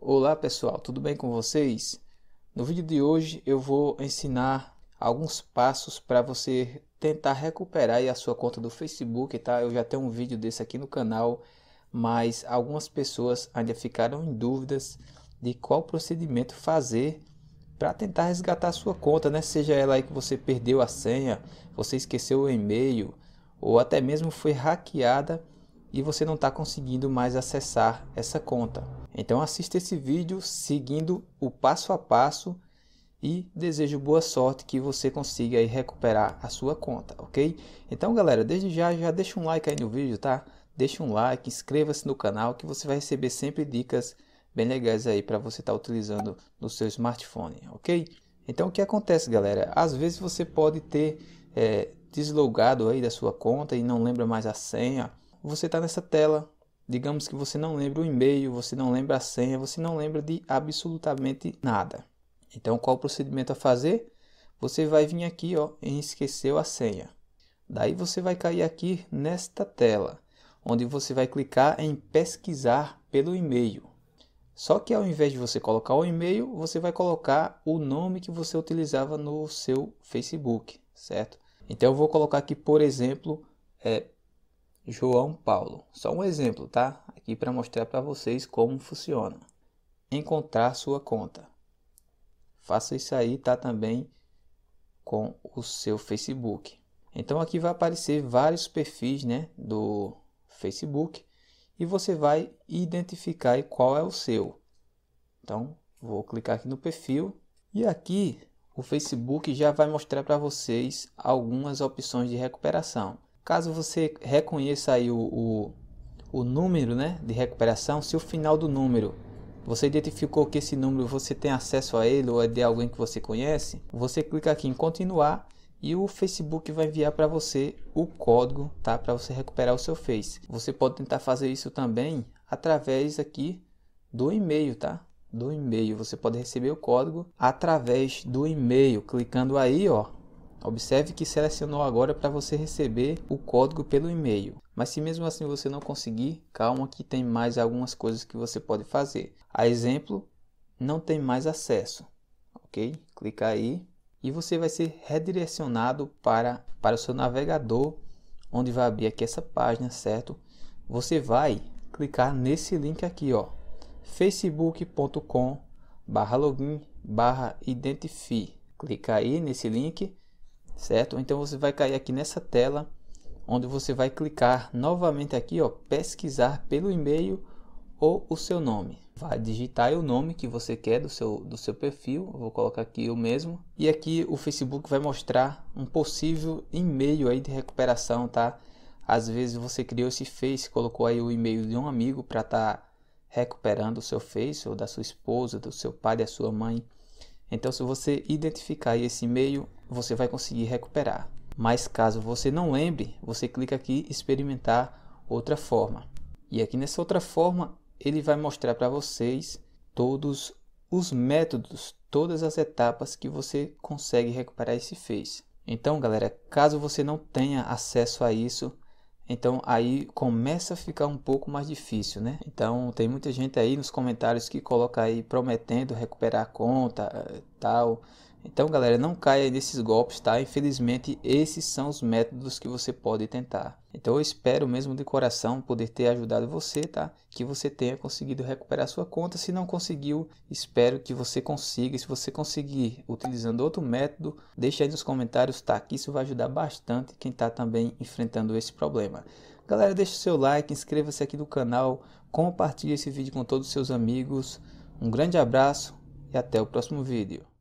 Olá pessoal, tudo bem com vocês? No vídeo de hoje eu vou ensinar alguns passos para você tentar recuperar a sua conta do Facebook, tá? Eu já tenho um vídeo desse aqui no canal, mas algumas pessoas ainda ficaram em dúvidas de qual procedimento fazer para tentar resgatar a sua conta, né? Seja ela aí que você perdeu a senha, você esqueceu o e-mail ou até mesmo foi hackeada e você não está conseguindo mais acessar essa conta. Então assista esse vídeo seguindo o passo a passo e desejo boa sorte que você consiga recuperar a sua conta, ok? Então galera, desde já, já deixa um like aí no vídeo, tá? Deixa um like, inscreva-se no canal que você vai receber sempre dicas bem legais aí para você estar tá utilizando no seu smartphone, ok? Então o que acontece galera, às vezes você pode ter é, deslogado aí da sua conta e não lembra mais a senha você está nessa tela. Digamos que você não lembra o e-mail, você não lembra a senha, você não lembra de absolutamente nada. Então, qual o procedimento a fazer? Você vai vir aqui ó, em esqueceu a senha. Daí você vai cair aqui nesta tela, onde você vai clicar em pesquisar pelo e-mail. Só que ao invés de você colocar o e-mail, você vai colocar o nome que você utilizava no seu Facebook, certo? Então eu vou colocar aqui, por exemplo, é, João Paulo. Só um exemplo, tá? Aqui para mostrar para vocês como funciona. Encontrar sua conta. Faça isso aí, tá também com o seu Facebook. Então aqui vai aparecer vários perfis, né, do Facebook e você vai identificar qual é o seu. Então, vou clicar aqui no perfil e aqui o Facebook já vai mostrar para vocês algumas opções de recuperação. Caso você reconheça aí o, o, o número né, de recuperação, se o final do número você identificou que esse número você tem acesso a ele ou é de alguém que você conhece, você clica aqui em continuar e o Facebook vai enviar para você o código, tá? Para você recuperar o seu Face. Você pode tentar fazer isso também através aqui do e-mail, tá? Do e-mail, você pode receber o código através do e-mail, clicando aí, ó, Observe que selecionou agora para você receber o código pelo e-mail. Mas se mesmo assim você não conseguir, calma que tem mais algumas coisas que você pode fazer. A exemplo, não tem mais acesso. Ok? Clica aí e você vai ser redirecionado para, para o seu navegador, onde vai abrir aqui essa página, certo? Você vai clicar nesse link aqui, ó, facebook.com barra login barra identifi. Clica aí nesse link certo? Então você vai cair aqui nessa tela, onde você vai clicar novamente aqui, ó, pesquisar pelo e-mail ou o seu nome. Vai digitar o nome que você quer do seu, do seu perfil, Eu vou colocar aqui o mesmo. E aqui o Facebook vai mostrar um possível e-mail aí de recuperação, tá? Às vezes você criou esse Face, colocou aí o e-mail de um amigo para estar tá recuperando o seu Face, ou da sua esposa, do seu pai, da sua mãe. Então, se você identificar esse e-mail, você vai conseguir recuperar. Mas caso você não lembre, você clica aqui experimentar outra forma. E aqui nessa outra forma, ele vai mostrar para vocês todos os métodos, todas as etapas que você consegue recuperar esse Face. Então, galera, caso você não tenha acesso a isso, então aí começa a ficar um pouco mais difícil, né? Então tem muita gente aí nos comentários que coloca aí prometendo recuperar a conta, eh, tal, então, galera, não caia nesses golpes, tá? Infelizmente, esses são os métodos que você pode tentar. Então, eu espero mesmo de coração poder ter ajudado você, tá? Que você tenha conseguido recuperar sua conta. Se não conseguiu, espero que você consiga. Se você conseguir utilizando outro método, deixe aí nos comentários, tá? Que isso vai ajudar bastante quem está também enfrentando esse problema. Galera, deixe seu like, inscreva-se aqui no canal, compartilhe esse vídeo com todos os seus amigos. Um grande abraço e até o próximo vídeo.